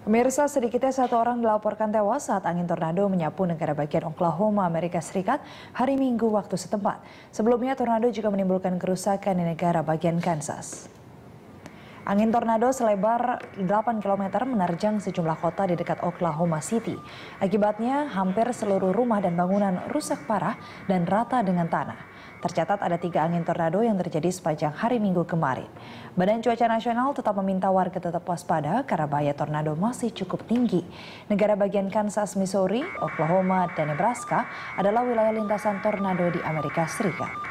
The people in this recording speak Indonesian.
Pemirsa, sedikitnya satu orang dilaporkan tewas saat angin tornado menyapu negara bagian Oklahoma, Amerika Serikat hari Minggu waktu setempat. Sebelumnya, tornado juga menimbulkan kerusakan di negara bagian Kansas. Angin tornado selebar 8 km menerjang sejumlah kota di dekat Oklahoma City. Akibatnya, hampir seluruh rumah dan bangunan rusak parah dan rata dengan tanah. Tercatat ada tiga angin tornado yang terjadi sepanjang hari Minggu kemarin. Badan Cuaca Nasional tetap meminta warga tetap waspada karena bahaya tornado masih cukup tinggi. Negara bagian Kansas, Missouri, Oklahoma, dan Nebraska adalah wilayah lintasan tornado di Amerika Serikat.